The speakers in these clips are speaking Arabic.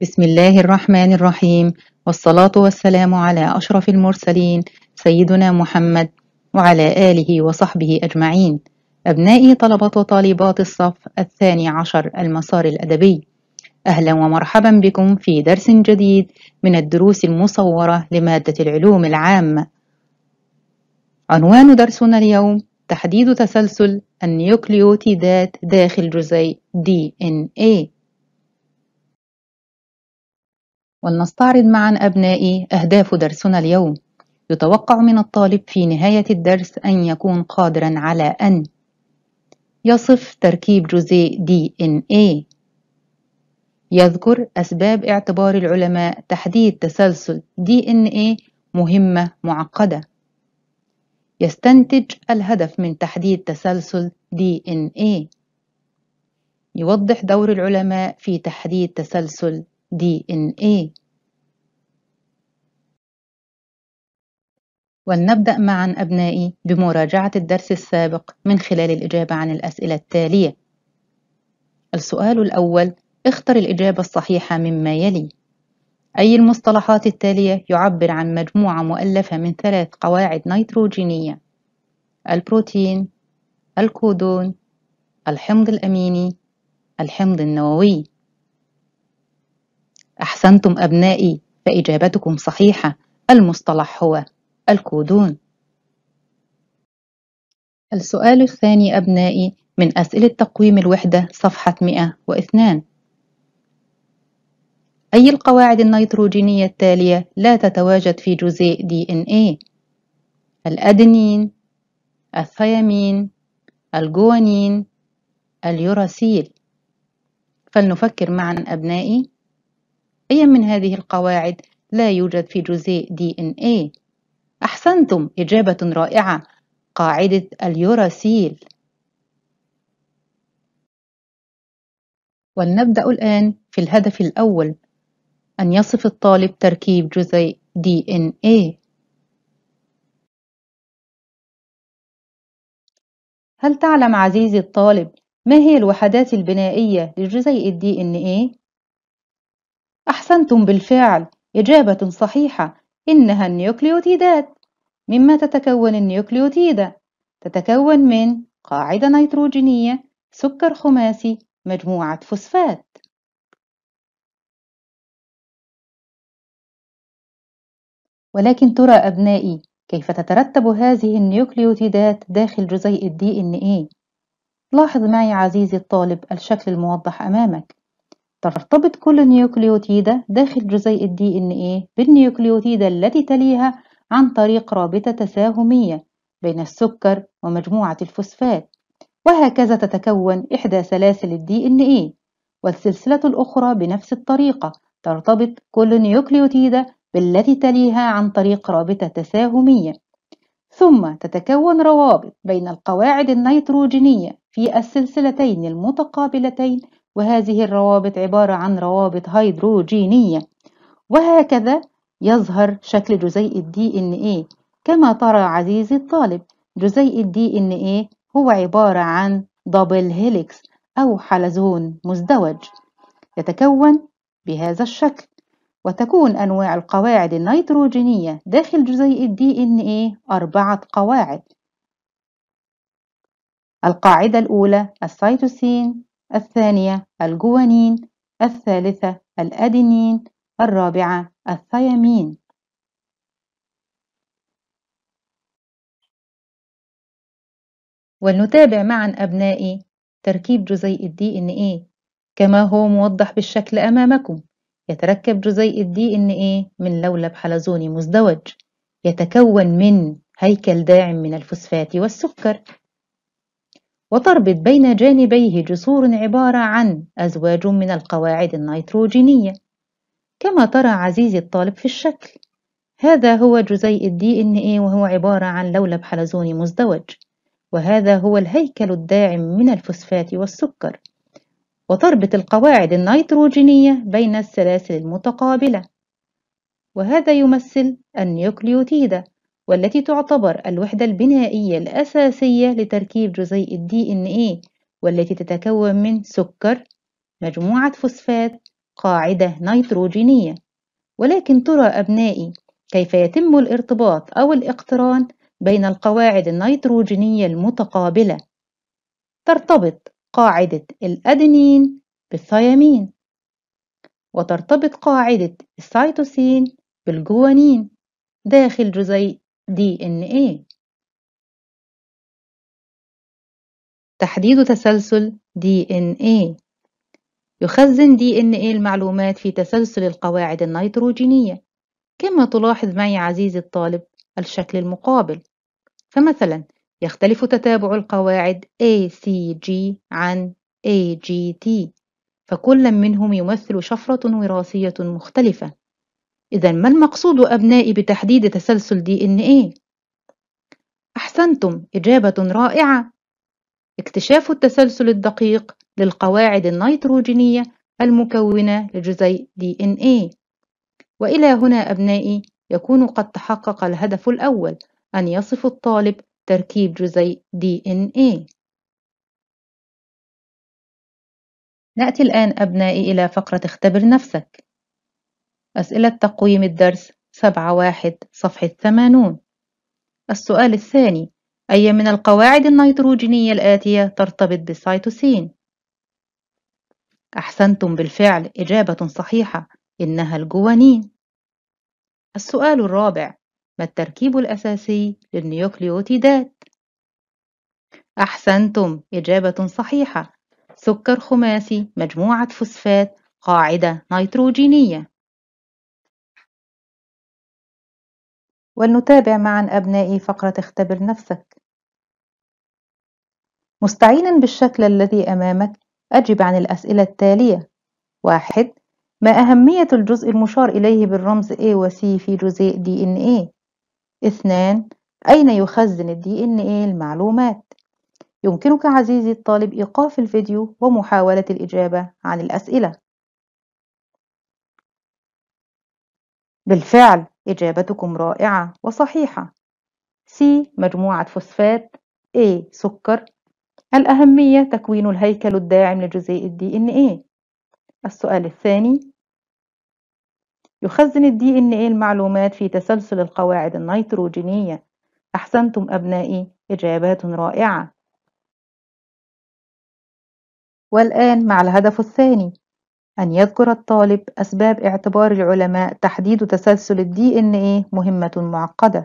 بسم الله الرحمن الرحيم والصلاة والسلام على أشرف المرسلين سيدنا محمد وعلى آله وصحبه أجمعين أبنائي طلبة وطالبات الصف الثاني عشر المسار الأدبي أهلا ومرحبا بكم في درس جديد من الدروس المصورة لمادة العلوم العامة عنوان درسنا اليوم تحديد تسلسل النيوكليوتيدات داخل جزيء DNA ولنستعرض معا أبنائي أهداف درسنا اليوم يتوقع من الطالب في نهاية الدرس أن يكون قادرا على أن يصف تركيب جزيء DNA يذكر أسباب اعتبار العلماء تحديد تسلسل DNA مهمة معقدة يستنتج الهدف من تحديد تسلسل DNA يوضح دور العلماء في تحديد تسلسل دي ان اي ولنبدأ معا أبنائي بمراجعة الدرس السابق من خلال الإجابة عن الأسئلة التالية السؤال الأول اختر الإجابة الصحيحة مما يلي أي المصطلحات التالية يعبر عن مجموعة مؤلفة من ثلاث قواعد نيتروجينية البروتين الكودون الحمض الأميني الحمض النووي أحسنتم أبنائي فإجابتكم صحيحة المصطلح هو الكودون السؤال الثاني أبنائي من أسئلة تقويم الوحدة صفحة 102 أي القواعد النيتروجينية التالية لا تتواجد في جزيء دي إن إيه؟ الأدنين، الثيامين الجوانين اليوراسيل فلنفكر معا أبنائي أي من هذه القواعد لا يوجد في جزيء دي إن إيه؟ أحسنتم إجابة رائعة قاعدة اليوراسيل ولنبدأ الآن في الهدف الأول أن يصف الطالب تركيب جزيء DNA هل تعلم عزيزي الطالب ما هي الوحدات البنائية لجزيء الـ DNA؟ أحسنتم بالفعل إجابة صحيحة إنها النيوكليوتيدات مما تتكون النيوكليوتيدة تتكون من قاعدة نيتروجينية سكر خماسي مجموعة فوسفات ولكن ترى أبنائي كيف تترتب هذه النيوكليوتيدات داخل جزيء الـ DNA؟ لاحظ معي عزيزي الطالب الشكل الموضح أمامك ترتبط كل نيوكليوتيدة داخل جزيء ال DNA بالنيوكليوتيدة التي تليها عن طريق رابطة تساهمية بين السكر ومجموعة الفوسفات وهكذا تتكون إحدى سلاسل ال DNA والسلسلة الأخرى بنفس الطريقة ترتبط كل نيوكليوتيدة بالتي تليها عن طريق رابطة تساهمية ثم تتكون روابط بين القواعد النيتروجينية في السلسلتين المتقابلتين وهذه الروابط عبارة عن روابط هيدروجينية وهكذا يظهر شكل جزيء ال DNA إيه، كما ترى عزيزي الطالب جزيء ال DNA إيه هو عبارة عن دبل هيليكس أو حلزون مزدوج يتكون بهذا الشكل وتكون أنواع القواعد النيتروجينية داخل جزيء ال DNA إيه أربعة قواعد القاعدة الأولى السيتوسين الثانية الجوانين الثالثة الأدينين الرابعة الثيامين ولنتابع معا أبنائي تركيب جزيء الـ DNA كما هو موضح بالشكل أمامكم يتركب جزيء الـ DNA من لولب حلزوني مزدوج يتكون من هيكل داعم من الفوسفات والسكر وتربط بين جانبيه جسور عبارة عن أزواج من القواعد النيتروجينية كما ترى عزيزي الطالب في الشكل هذا هو جزيء ان DNA إيه، وهو عبارة عن لولب حلزوني مزدوج وهذا هو الهيكل الداعم من الفوسفات والسكر وتربط القواعد النيتروجينية بين السلاسل المتقابلة وهذا يمثل النيوكليوتيدة والتي تعتبر الوحدة البنائية الأساسية لتركيب جزيء الـ DNA والتي تتكون من سكر مجموعة فوسفات قاعدة نيتروجينية ولكن ترى أبنائي كيف يتم الارتباط أو الاقتران بين القواعد النيتروجينية المتقابلة ترتبط قاعدة الأدنين بالثيامين وترتبط قاعدة السيتوسين بالجوانين داخل جزيء DNA إيه؟ تحديد تسلسل DNA إيه. يخزن DNA إيه المعلومات في تسلسل القواعد النيتروجينية كما تلاحظ معي عزيزي الطالب الشكل المقابل فمثلا يختلف تتابع القواعد ACG عن AGT فكل منهم يمثل شفرة وراثية مختلفة إذا ما المقصود أبنائي بتحديد تسلسل دي إن إيه؟ أحسنتم إجابة رائعة اكتشاف التسلسل الدقيق للقواعد النيتروجينية المكونة لجزيء دي إن إيه وإلى هنا أبنائي يكون قد تحقق الهدف الأول أن يصف الطالب تركيب جزيء دي إن إيه نأتي الآن أبنائي إلى فقرة اختبر نفسك أسئلة تقويم الدرس سبعة واحد صفحة ثمانون السؤال الثاني أي من القواعد النيتروجينية الآتية ترتبط بالسيتوسين؟ أحسنتم بالفعل إجابة صحيحة إنها الجوانين السؤال الرابع ما التركيب الأساسي للنيوكليوتيدات؟ أحسنتم إجابة صحيحة سكر خماسي مجموعة فوسفات قاعدة نيتروجينية ولنتابع معا أبنائي فقرة اختبر نفسك مستعينا بالشكل الذي أمامك أجب عن الأسئلة التالية واحد ما أهمية الجزء المشار إليه بالرمز A و C في جزيء DNA؟ اثنان أين يخزن الـ DNA المعلومات؟ يمكنك عزيزي الطالب إيقاف الفيديو ومحاولة الإجابة عن الأسئلة بالفعل إجابتكم رائعة وصحيحة C مجموعة فوسفات A سكر الأهمية تكوين الهيكل الداعم لجزيء الـ DNA السؤال الثاني يخزن الـ DNA المعلومات في تسلسل القواعد النيتروجينية أحسنتم أبنائي إجابات رائعة والآن مع الهدف الثاني أن يذكر الطالب أسباب اعتبار العلماء تحديد تسلسل الـ DNA مهمة معقدة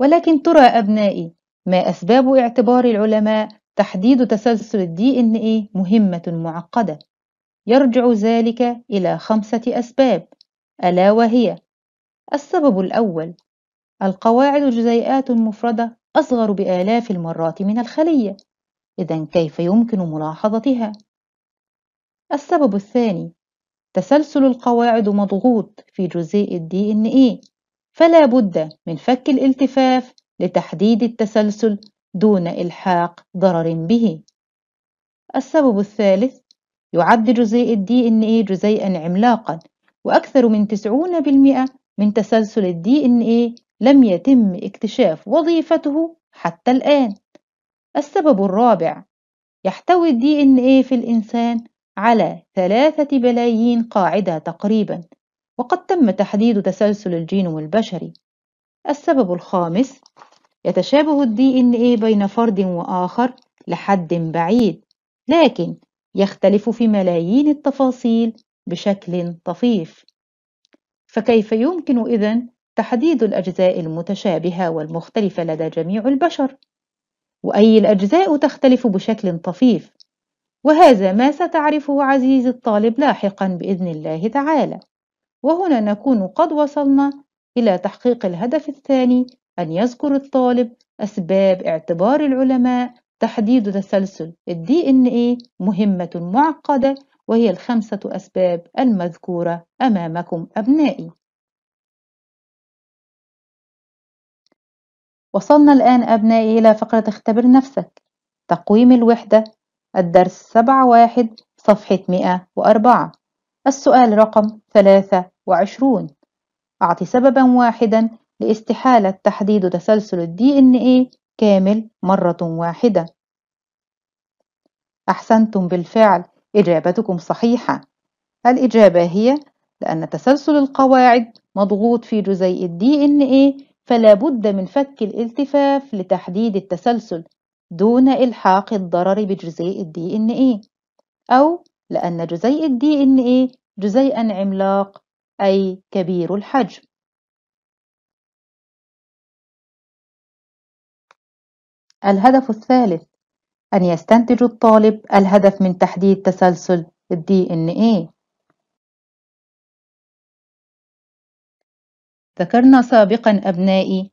ولكن ترى أبنائي ما أسباب اعتبار العلماء تحديد تسلسل الـ DNA مهمة معقدة؟ يرجع ذلك إلى خمسة أسباب ألا وهي السبب الأول القواعد جزيئات مفردة أصغر بآلاف المرات من الخلية إذا كيف يمكن ملاحظتها؟ السبب الثاني تسلسل القواعد مضغوط في جزيء الـ DNA فلا بد من فك الالتفاف لتحديد التسلسل دون إلحاق ضرر به السبب الثالث يعد جزيء الـ DNA جزيئا عملاقا وأكثر من 90% من تسلسل الـ DNA لم يتم اكتشاف وظيفته حتى الآن السبب الرابع يحتوي الـ DNA في الإنسان على ثلاثة بلايين قاعدة تقريبا وقد تم تحديد تسلسل الجينوم البشري السبب الخامس يتشابه الـ DNA بين فرد وآخر لحد بعيد لكن يختلف في ملايين التفاصيل بشكل طفيف فكيف يمكن إذن تحديد الأجزاء المتشابهة والمختلفة لدى جميع البشر؟ وأي الأجزاء تختلف بشكل طفيف وهذا ما ستعرفه عزيزي الطالب لاحقا بإذن الله تعالى وهنا نكون قد وصلنا إلى تحقيق الهدف الثاني أن يذكر الطالب أسباب اعتبار العلماء تحديد تسلسل إن DNA مهمة معقدة وهي الخمسة أسباب المذكورة أمامكم أبنائي وصلنا الآن أبنائي إلى فقرة اختبر نفسك تقويم الوحدة الدرس سبعة واحد صفحة مئة وأربعة السؤال رقم ثلاثة وعشرون أعطي سببا واحدا لاستحالة تحديد تسلسل الـ إن كامل مرة واحدة أحسنتم بالفعل إجابتكم صحيحة الإجابة هي لأن تسلسل القواعد مضغوط في جزيء الـ إن فلا بد من فك الالتفاف لتحديد التسلسل دون إلحاق الضرر بجزيء إن DNA أو لأن جزيء إن DNA جزيئا عملاق أي كبير الحجم الهدف الثالث أن يستنتج الطالب الهدف من تحديد تسلسل الـ DNA ذكرنا سابقا أبنائي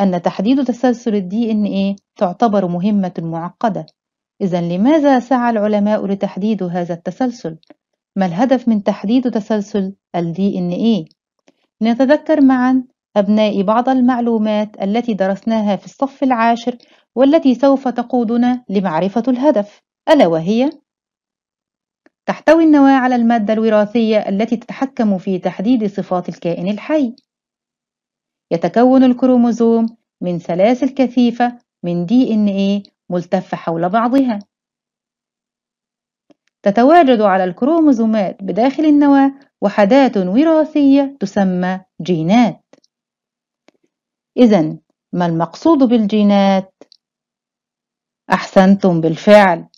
أن تحديد تسلسل الـ DNA تعتبر مهمة معقدة إذا لماذا سعى العلماء لتحديد هذا التسلسل؟ ما الهدف من تحديد تسلسل الـ DNA؟ لنتذكر معا أبنائي بعض المعلومات التي درسناها في الصف العاشر والتي سوف تقودنا لمعرفة الهدف ألا وهي تحتوي النواة على المادة الوراثية التي تتحكم في تحديد صفات الكائن الحي يتكون الكروموزوم من سلاسل كثيفة من دي إن إيه ملتفة حول بعضها تتواجد على الكروموزومات بداخل النواة وحدات وراثية تسمى جينات إذا ما المقصود بالجينات؟ أحسنتم بالفعل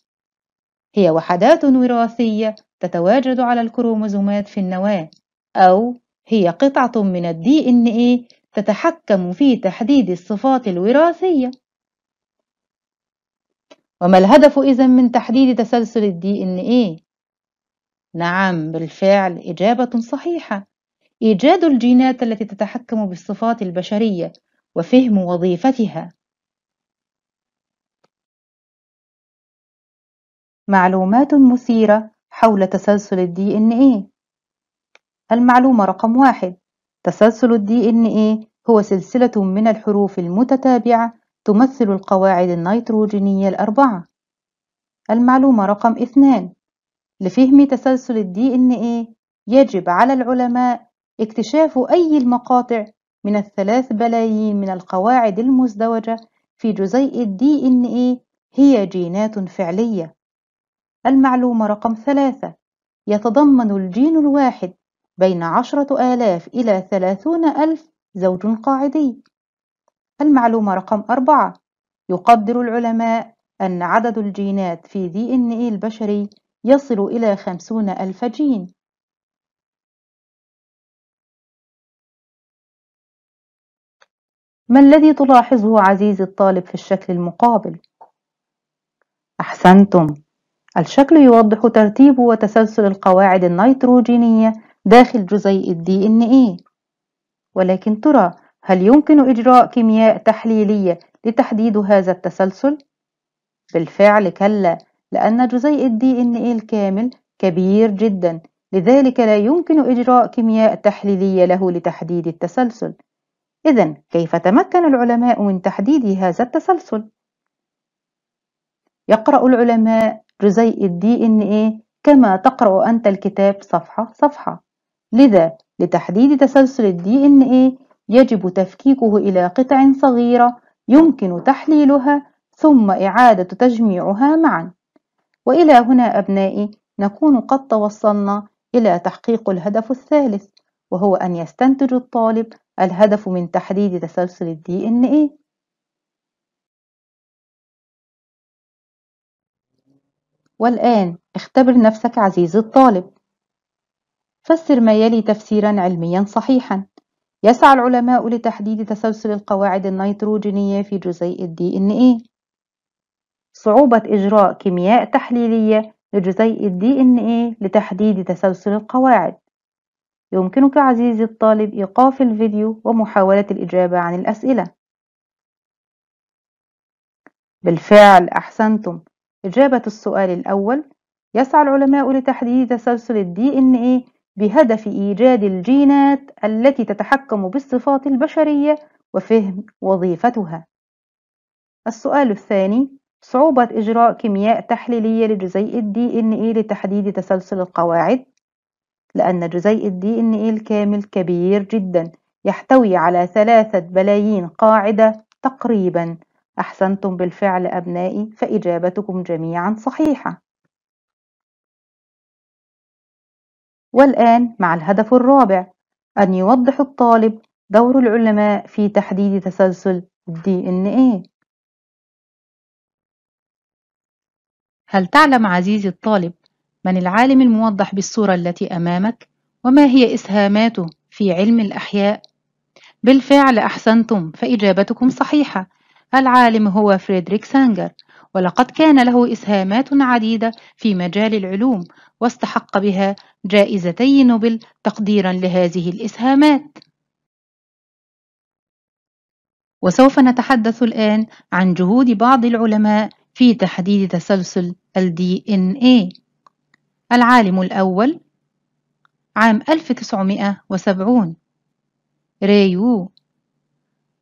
هي وحدات وراثية تتواجد على الكروموزومات في النواة أو هي قطعة من الدي إن إيه تتحكم في تحديد الصفات الوراثية وما الهدف إذا من تحديد تسلسل الـ DNA؟ نعم بالفعل إجابة صحيحة إيجاد الجينات التي تتحكم بالصفات البشرية وفهم وظيفتها معلومات مثيرة حول تسلسل الـ DNA المعلومة رقم واحد تسلسل الـ DNA هو سلسلة من الحروف المتتابعة تمثل القواعد النيتروجينية الأربعة. المعلومة رقم اثنان لفهم تسلسل الـ DNA يجب على العلماء اكتشاف أي المقاطع من الثلاث بلايين من القواعد المزدوجة في جزيء الـ DNA هي جينات فعلية. المعلومة رقم ثلاثة يتضمن الجين الواحد بين عشرة آلاف إلى ثلاثون ألف زوج قاعدي المعلومة رقم أربعة يقدر العلماء أن عدد الجينات في دي إن إيه البشري يصل إلى خمسون ألف جين ما الذي تلاحظه عزيزي الطالب في الشكل المقابل؟ أحسنتم الشكل يوضح ترتيب وتسلسل القواعد النيتروجينية داخل جزيء ال DNA إيه. ولكن ترى هل يمكن إجراء كيمياء تحليلية لتحديد هذا التسلسل؟ بالفعل كلا لأن جزيء ال DNA إيه الكامل كبير جدا لذلك لا يمكن إجراء كيمياء تحليلية له لتحديد التسلسل إذا كيف تمكن العلماء من تحديد هذا التسلسل؟ يقرأ العلماء جزيء ال DNA إيه كما تقرأ أنت الكتاب صفحة صفحة لذا لتحديد تسلسل الـ DNA يجب تفكيكه إلى قطع صغيرة يمكن تحليلها ثم إعادة تجميعها معا وإلى هنا أبنائي نكون قد توصلنا إلى تحقيق الهدف الثالث وهو أن يستنتج الطالب الهدف من تحديد تسلسل الـ DNA والآن اختبر نفسك عزيزي الطالب فسر ما يلي تفسيرا علميا صحيحا يسعى العلماء لتحديد تسلسل القواعد النيتروجينية في جزيء الـ DNA صعوبة إجراء كيمياء تحليلية لجزيء الـ DNA لتحديد تسلسل القواعد يمكنك عزيزي الطالب إيقاف الفيديو ومحاولة الإجابة عن الأسئلة بالفعل أحسنتم إجابة السؤال الأول يسعى العلماء لتحديد تسلسل الـ DNA بهدف إيجاد الجينات التي تتحكم بالصفات البشرية وفهم وظيفتها. السؤال الثاني صعوبة إجراء كيمياء تحليلية لجزيء الـ DNA إيه لتحديد تسلسل القواعد لأن جزيء الـ DNA إيه الكامل كبير جدا يحتوي على ثلاثة بلايين قاعدة تقريبا أحسنتم بالفعل أبنائي فإجابتكم جميعا صحيحة والآن مع الهدف الرابع أن يوضح الطالب دور العلماء في تحديد تسلسل DNA هل تعلم عزيزي الطالب من العالم الموضح بالصورة التي أمامك؟ وما هي إسهاماته في علم الأحياء؟ بالفعل أحسنتم فإجابتكم صحيحة العالم هو فريدريك سانجر ولقد كان له إسهامات عديدة في مجال العلوم واستحق بها جائزتي نوبل تقديرا لهذه الإسهامات وسوف نتحدث الآن عن جهود بعض العلماء في تحديد تسلسل الـ DNA العالم الأول عام 1970 ريو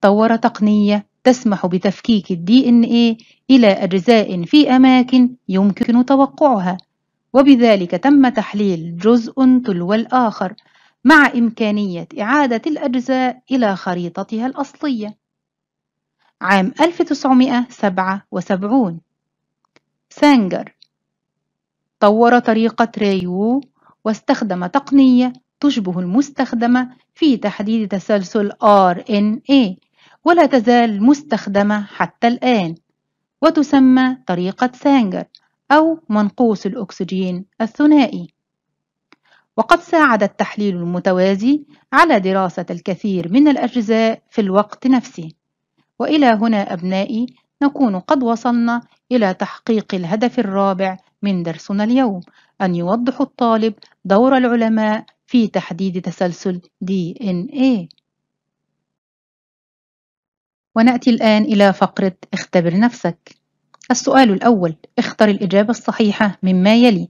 طور تقنية تسمح بتفكيك الـ DNA إلى أجزاء في أماكن يمكن توقعها وبذلك تم تحليل جزء تلو الآخر مع إمكانية إعادة الأجزاء إلى خريطتها الأصلية عام 1977 سانجر طور طريقة ريو واستخدم تقنية تشبه المستخدمة في تحديد تسلسل RNA إيه، ولا تزال مستخدمة حتى الآن وتسمى طريقة سانجر أو منقوص الأكسجين الثنائي وقد ساعد التحليل المتوازي على دراسة الكثير من الأجزاء في الوقت نفسه وإلى هنا أبنائي نكون قد وصلنا إلى تحقيق الهدف الرابع من درسنا اليوم أن يوضح الطالب دور العلماء في تحديد تسلسل DNA إيه. ونأتي الآن إلى فقرة اختبر نفسك السؤال الأول اختر الإجابة الصحيحة مما يلي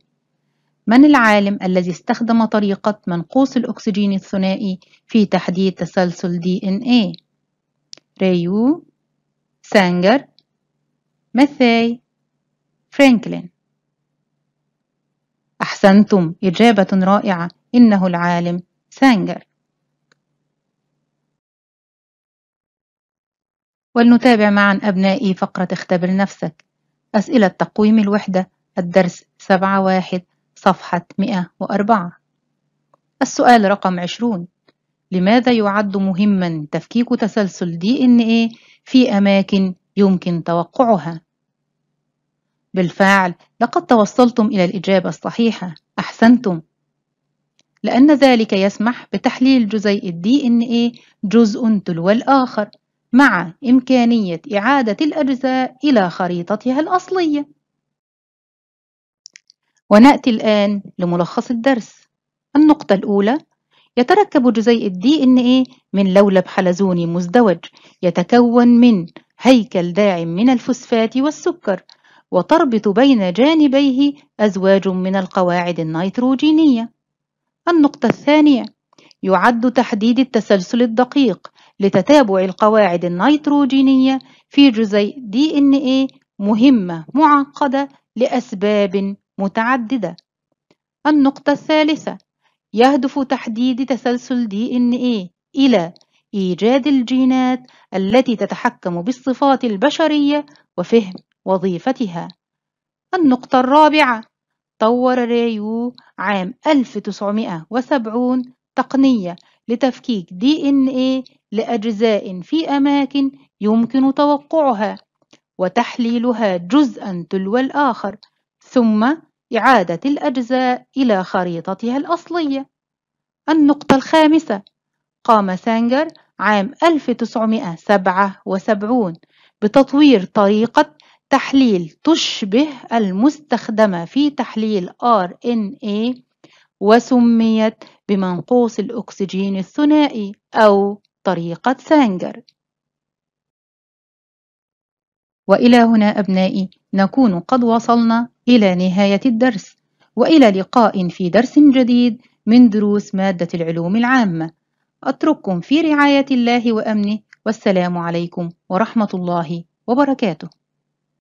من العالم الذي استخدم طريقة منقوص الأكسجين الثنائي في تحديد تسلسل دي إن إيه؟ ريو سانجر ماثاي فرانكلين أحسنتم إجابة رائعة إنه العالم سانجر ولنتابع معا أبنائي فقرة اختبر نفسك أسئلة تقويم الوحدة الدرس 7-1 صفحة 104 السؤال رقم 20 لماذا يعد مهما تفكيك تسلسل دي إن إيه في أماكن يمكن توقعها؟ بالفعل لقد توصلتم إلى الإجابة الصحيحة أحسنتم لأن ذلك يسمح بتحليل جزيء الـ DNA جزء تلو الآخر مع إمكانية إعادة الأجزاء إلى خريطتها الأصلية ونأتي الآن لملخص الدرس النقطة الأولى يتركب جزيء الـ DNA إيه من لولب حلزوني مزدوج يتكون من هيكل داعم من الفوسفات والسكر وتربط بين جانبيه أزواج من القواعد النيتروجينية النقطة الثانية يعد تحديد التسلسل الدقيق لتتابع القواعد النيتروجينية في جزيء دي إن إيه مهمة معقدة لأسباب متعددة. النقطة الثالثة يهدف تحديد تسلسل دي إن إيه إلى إيجاد الجينات التي تتحكم بالصفات البشرية وفهم وظيفتها. النقطة الرابعة طور ريو عام 1970 تقنية لتفكيك دي إن إيه لأجزاء في أماكن يمكن توقعها وتحليلها جزءا تلو الآخر ثم إعادة الأجزاء إلى خريطتها الأصلية النقطة الخامسة قام سانجر عام 1977 بتطوير طريقة تحليل تشبه المستخدمة في تحليل RNA إيه وسميت بمنقوص الأكسجين الثنائي أو طريقة سانجر وإلى هنا أبنائي نكون قد وصلنا إلى نهاية الدرس وإلى لقاء في درس جديد من دروس مادة العلوم العامة أترككم في رعاية الله وأمنه والسلام عليكم ورحمة الله وبركاته